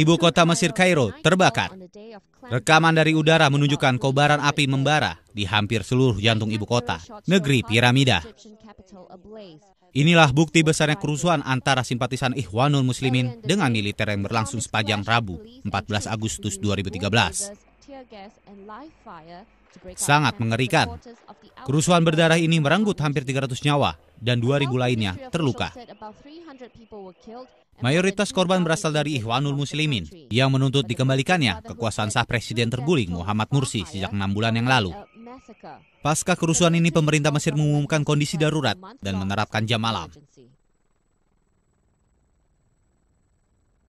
Ibu kota Mesir Kairo terbakar. Rekaman dari udara menunjukkan kobaran api membara di hampir seluruh jantung ibu kota, negeri piramida. Inilah bukti besarnya kerusuhan antara simpatisan Ikhwanul Muslimin dengan militer yang berlangsung sepanjang Rabu, 14 Agustus 2013. Sangat mengerikan. Kerusuhan berdarah ini merenggut hampir 300 nyawa dan 2000 lainnya terluka. Mayoritas korban berasal dari Ikhwanul Muslimin yang menuntut dikembalikannya kekuasaan sah Presiden terguling Muhammad Mursi sejak enam bulan yang lalu. Pasca kerusuhan ini pemerintah Mesir mengumumkan kondisi darurat dan menerapkan jam malam.